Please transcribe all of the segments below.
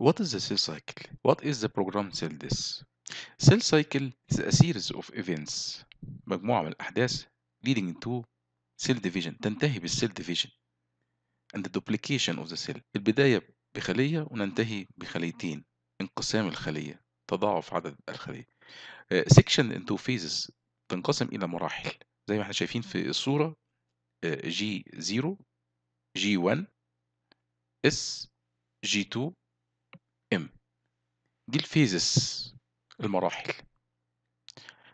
What is the cell cycle? What is the program cell this? Cell cycle is a series of events مجموعة من الأحداث leading to cell division تنتهي بالcell division and the duplication of the cell البداية بخلية وننتهي بخليتين انقسام الخلية تضاعف عدد الخلية section into phases تنقسم إلى مراحل زي ما احنا شايفين في الصورة G0 G1 S G2 دي الفيزس المراحل.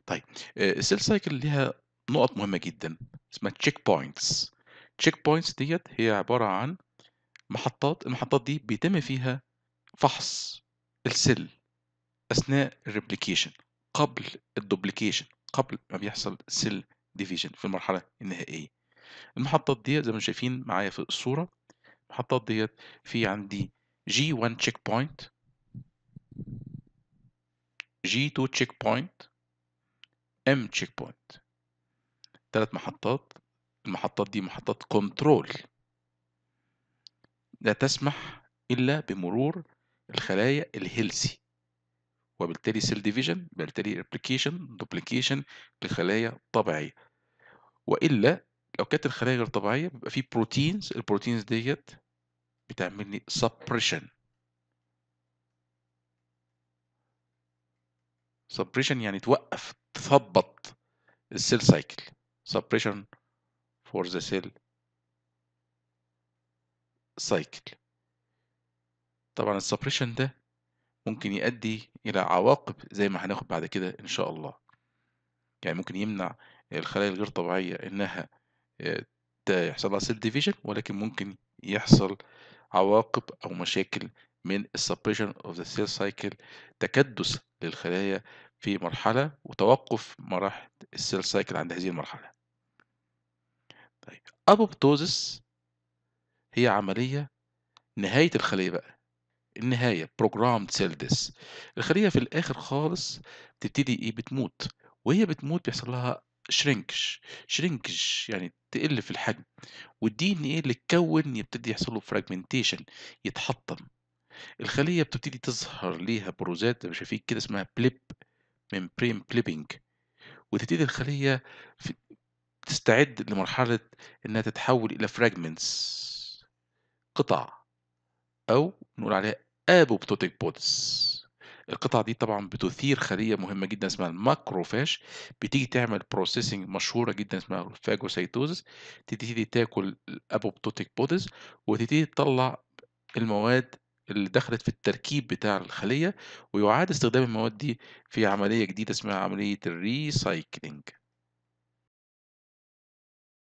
طيب آه، السيل سايكل ليها نقط مهمة جدا اسمها تشيك بوينتس تشيك بوينتس ديت هي عبارة عن محطات المحطات دي بيتم فيها فحص السيل أثناء الريبليكيشن قبل الدوبليكيشن قبل ما بيحصل سيل ديفيجن في المرحلة النهائية المحطات ديت زي ما شايفين معايا في الصورة المحطات ديت في عندي G1 تشيك بوينت g 2 تشيك بوينت checkpoint تشيك بوينت ثلاث محطات المحطات دي محطات كنترول لا تسمح إلا بمرور الخلايا الهيلسي وبالتالي سيل ديفيجن وبالتالي ريبليكيشن دوبليكيشن لخلايا طبيعية وإلا لو كانت الخلايا غير طبيعية بيبقى في بروتينز البروتينز ديت بتعمل لي سبريشن سبريشن يعني توقف تثبط السيل سايكل سبريشن فور ذا سيل سايكل طبعا السبريشن ده ممكن يؤدي الى عواقب زي ما هناخد بعد كده ان شاء الله يعني ممكن يمنع الخلايا الغير طبيعيه انها آه، يحصل لها سيل ديفيجن ولكن ممكن يحصل عواقب او مشاكل من السبريشن اوف ذا سيل سايكل تكدس للخلايا في مرحلة وتوقف مراحل السيل سايكل عند هذه المرحلة طيب أبوبتوزس هي عملية نهاية الخلية بقى النهاية programmed cell death الخلية في الآخر خالص بتبتدي إيه بتموت وهي بتموت بيحصل لها شرينكش شرينكش يعني تقل في الحجم والدي ان ايه اللي اتكون يبتدي يحصل له فراجمنتيشن يتحطم الخليه بتبتدي تظهر ليها بروزات مش شايفين كده اسمها بليب من بريم بليبنج وتبتدي الخلية في تستعد لمرحلة إنها تتحول إلى فراجمنتس قطع أو نقول عليها أبوبتوتيك بودز القطع دي طبعا بتثير خلية مهمة جدا اسمها الماكروفاج بتيجي تعمل بروسيسنج مشهورة جدا اسمها فاجوسيتوزس تبتدي تاكل الأبوبتوتيك بودز وتبتدي تطلع المواد اللي دخلت في التركيب بتاع الخلية ويعاد استخدام المواد دي في عملية جديدة اسمها عملية الريسايكلينج